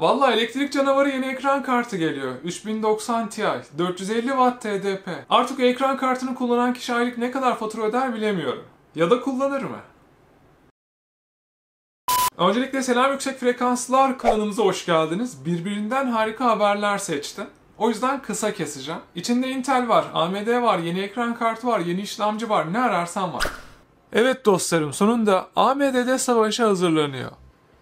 Valla elektrik canavarı yeni ekran kartı geliyor. 3090 Ti, 450 Watt TDP. Artık ekran kartını kullanan kişi aylık ne kadar fatura öder bilemiyorum. Ya da kullanır mı? Öncelikle selam yüksek frekanslar kanalımıza hoş geldiniz. Birbirinden harika haberler seçtim. O yüzden kısa keseceğim. İçinde Intel var, AMD var, yeni ekran kartı var, yeni işlemci var, ne ararsan var. Evet dostlarım sonunda AMD'de savaşa hazırlanıyor.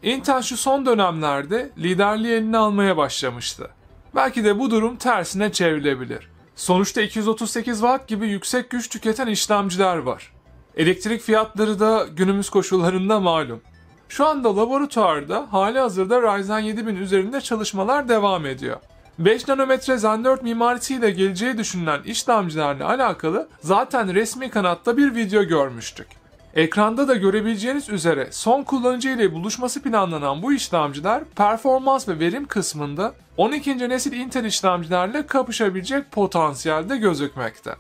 Intel şu son dönemlerde liderliği eline almaya başlamıştı. Belki de bu durum tersine çevrilebilir. Sonuçta 238 watt gibi yüksek güç tüketen işlemciler var. Elektrik fiyatları da günümüz koşullarında malum. Şu anda laboratuvarda hali hazırda Ryzen 7000 üzerinde çalışmalar devam ediyor. 5 nanometre Zen 4 mimarisiyle geleceği düşünülen işlemcilerle alakalı zaten resmi kanatta bir video görmüştük. Ekranda da görebileceğiniz üzere son kullanıcı ile buluşması planlanan bu işlemciler performans ve verim kısmında 12. nesil Intel işlemcilerle kapışabilecek potansiyelde gözükmekte.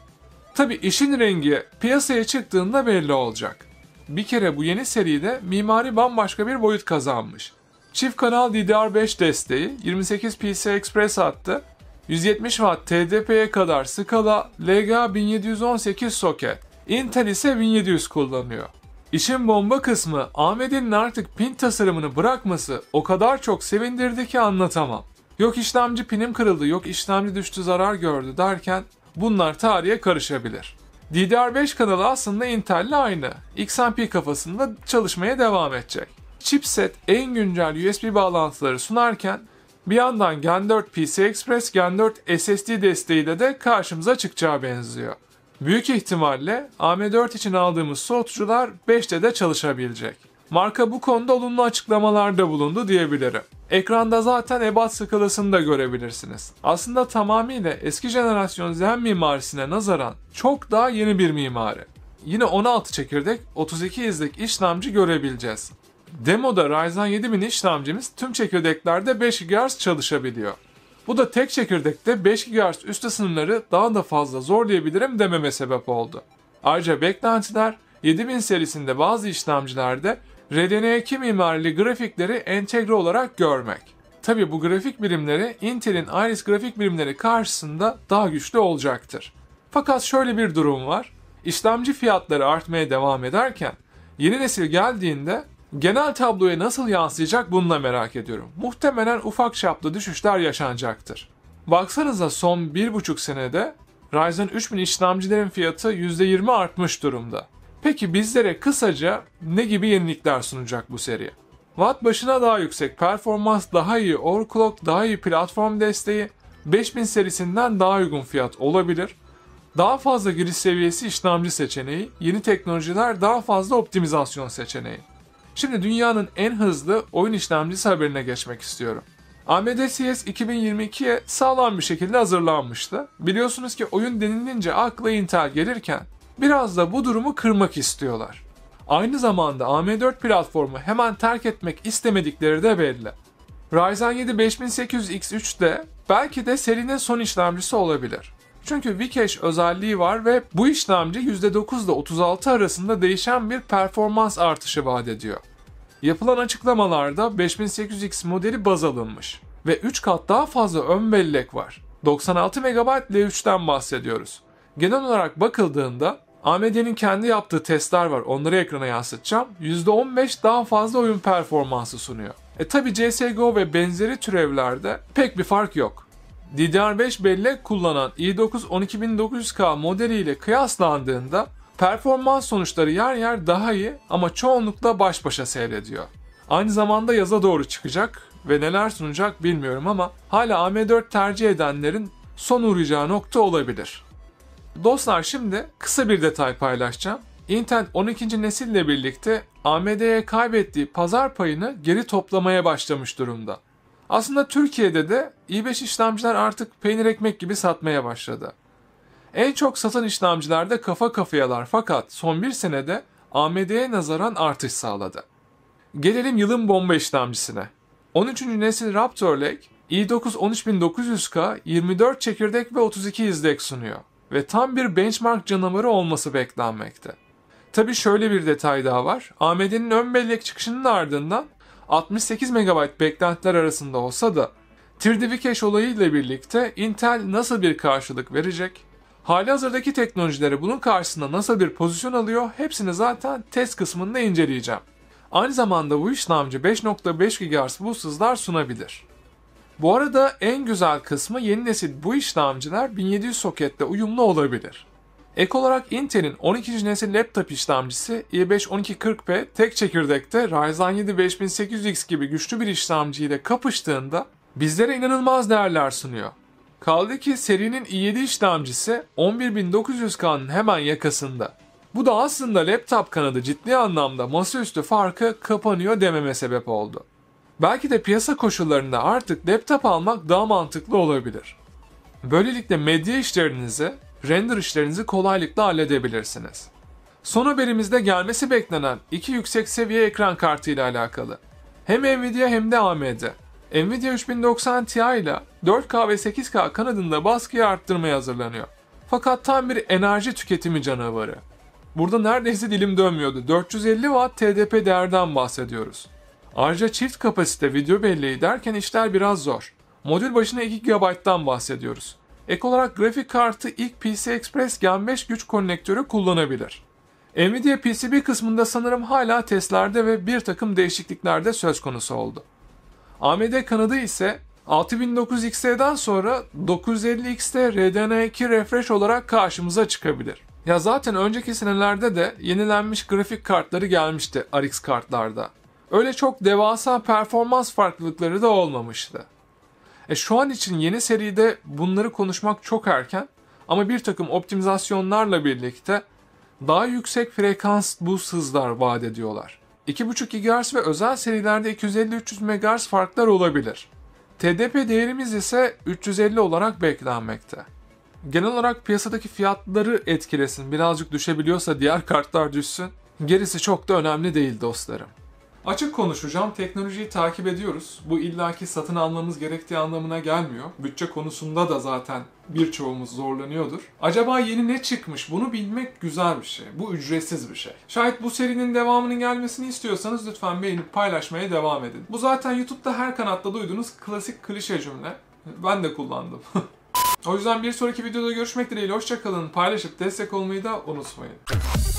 Tabi işin rengi piyasaya çıktığında belli olacak. Bir kere bu yeni seride mimari bambaşka bir boyut kazanmış. Çift kanal DDR5 desteği 28 PCI Express hattı, 170 Watt TDP'ye kadar skala LGA 1718 soket, Intel ise 1700 kullanıyor. İşin bomba kısmı AMD'nin artık pin tasarımını bırakması o kadar çok sevindirdi ki anlatamam. Yok işlemci pinim kırıldı, yok işlemci düştü zarar gördü derken bunlar tarihe karışabilir. DDR5 kanalı aslında Intel'le aynı. XMP kafasında çalışmaya devam edecek. Chipset en güncel USB bağlantıları sunarken bir yandan Gen 4 PCI Express, Gen 4 SSD desteğiyle de karşımıza çıkacağı benziyor. Büyük ihtimalle AM4 için aldığımız soğutucular 5'te de çalışabilecek. Marka bu konuda olumlu açıklamalarda bulundu diyebilirim. Ekranda zaten ebat skalasını da görebilirsiniz. Aslında tamamıyla eski jenerasyon Zen mimarisine nazaran çok daha yeni bir mimari. Yine 16 çekirdek 32 izlik işlemci görebileceğiz. Demoda Ryzen 7000 işlemcimiz tüm çekirdeklerde 5 GHz çalışabiliyor. Bu da tek çekirdekte 5 GHz üst sınırları daha da fazla zorlayabilirim dememe sebep oldu. Ayrıca beklentiler 7000 serisinde bazı işlemcilerde RDNA2 e mimarili grafikleri entegre olarak görmek. Tabi bu grafik birimleri Intel'in Iris grafik birimleri karşısında daha güçlü olacaktır. Fakat şöyle bir durum var. İşlemci fiyatları artmaya devam ederken yeni nesil geldiğinde Genel tabloya nasıl yansıyacak bunu merak ediyorum. Muhtemelen ufak çaplı düşüşler yaşanacaktır. Baksanıza son 1,5 senede Ryzen 3000 işlemcilerin fiyatı %20 artmış durumda. Peki bizlere kısaca ne gibi yenilikler sunacak bu seri? Watt başına daha yüksek performans, daha iyi overclock, daha iyi platform desteği, 5000 serisinden daha uygun fiyat olabilir. Daha fazla giriş seviyesi işlemci seçeneği, yeni teknolojiler, daha fazla optimizasyon seçeneği. Şimdi dünyanın en hızlı oyun işlemcisi haberine geçmek istiyorum. AMD CS 2022'ye sağlam bir şekilde hazırlanmıştı. Biliyorsunuz ki oyun denilince akla Intel gelirken biraz da bu durumu kırmak istiyorlar. Aynı zamanda AM4 platformu hemen terk etmek istemedikleri de belli. Ryzen 7 5800X3 de belki de serinin son işlemcisi olabilir. Çünkü Vcash özelliği var ve bu işlemci %9 ile 36 arasında değişen bir performans artışı vaat ediyor. Yapılan açıklamalarda 5800X modeli baz alınmış ve 3 kat daha fazla ön bellek var. 96 MB L3'ten bahsediyoruz. Genel olarak bakıldığında AMD'nin kendi yaptığı testler var onları ekrana yansıtacağım. %15 daha fazla oyun performansı sunuyor. E tabi CSGO ve benzeri türevlerde pek bir fark yok. DDR5 bellek kullanan i9 12900K modeliyle kıyaslandığında performans sonuçları yer yer daha iyi ama çoğunlukla baş başa seyrediyor. Aynı zamanda yaza doğru çıkacak ve neler sunacak bilmiyorum ama hala AM4 tercih edenlerin son uğrayacağı nokta olabilir. Dostlar şimdi kısa bir detay paylaşacağım. Intel 12. nesille birlikte AMD'ye kaybettiği pazar payını geri toplamaya başlamış durumda. Aslında Türkiye'de de i5 işlemciler artık peynir ekmek gibi satmaya başladı. En çok satan işlemcilerde kafa kafayalar fakat son bir senede AMD'ye nazaran artış sağladı. Gelelim yılın bomba işlemcisine. 13. nesil Raptor Lake i9 13900K 24 çekirdek ve 32 izlek sunuyor ve tam bir benchmark canavarı olması beklenmekte. Tabi şöyle bir detay daha var. AMD'nin ön bellek çıkışının ardından 68 MB beklentiler arasında olsa da 3D Cache olayı ile birlikte Intel nasıl bir karşılık verecek? Hali hazırdaki teknolojileri bunun karşısında nasıl bir pozisyon alıyor hepsini zaten test kısmında inceleyeceğim. Aynı zamanda bu işlemci 5.5 GHz bu hızlar sunabilir. Bu arada en güzel kısmı yeni nesil bu işlemciler 1700 soketle uyumlu olabilir. Ek olarak Intel'in 12. nesil laptop işlemcisi i5-1240p tek çekirdekte Ryzen 7 5800X gibi güçlü bir işlemciyle kapıştığında bizlere inanılmaz değerler sunuyor. Kaldı ki serinin i7 işlemcisi 11900K'nın hemen yakasında. Bu da aslında laptop kanadı ciddi anlamda masaüstü farkı kapanıyor dememe sebep oldu. Belki de piyasa koşullarında artık laptop almak daha mantıklı olabilir. Böylelikle medya işlerinizi render işlerinizi kolaylıkla halledebilirsiniz. Son haberimizde gelmesi beklenen iki yüksek seviye ekran kartı ile alakalı. Hem Nvidia hem de AMD. Nvidia 3090 Ti ile 4K ve 8K kanadında baskıyı arttırmaya hazırlanıyor. Fakat tam bir enerji tüketimi canavarı. Burada neredeyse dilim dönmüyordu. 450 Watt TDP değerden bahsediyoruz. Ayrıca çift kapasite video belleği derken işler biraz zor. Modül başına 2 GB'dan bahsediyoruz. Ek olarak grafik kartı ilk PC Express Gen 5 güç konnektörü kullanabilir. Nvidia PCB kısmında sanırım hala testlerde ve bir takım değişikliklerde söz konusu oldu. AMD kanadı ise 6900XT'den sonra 950XT RDNA2 refresh olarak karşımıza çıkabilir. Ya zaten önceki senelerde de yenilenmiş grafik kartları gelmişti RX kartlarda. Öyle çok devasa performans farklılıkları da olmamıştı. E şu an için yeni seride bunları konuşmak çok erken ama bir takım optimizasyonlarla birlikte daha yüksek frekans boost hızlar vaat ediyorlar. 2.5 GHz ve özel serilerde 250-300 MHz farklar olabilir. TDP değerimiz ise 350 olarak beklenmekte. Genel olarak piyasadaki fiyatları etkilesin, birazcık düşebiliyorsa diğer kartlar düşsün. Gerisi çok da önemli değil dostlarım. Açık konuşacağım, teknolojiyi takip ediyoruz. Bu illaki satın almamız gerektiği anlamına gelmiyor. Bütçe konusunda da zaten birçoğumuz zorlanıyordur. Acaba yeni ne çıkmış bunu bilmek güzel bir şey. Bu ücretsiz bir şey. Şayet bu serinin devamının gelmesini istiyorsanız lütfen beğenip paylaşmaya devam edin. Bu zaten YouTube'da her kanatta duyduğunuz klasik klişe cümle. Ben de kullandım. o yüzden bir sonraki videoda görüşmek dileğiyle hoşçakalın. Paylaşıp destek olmayı da unutmayın.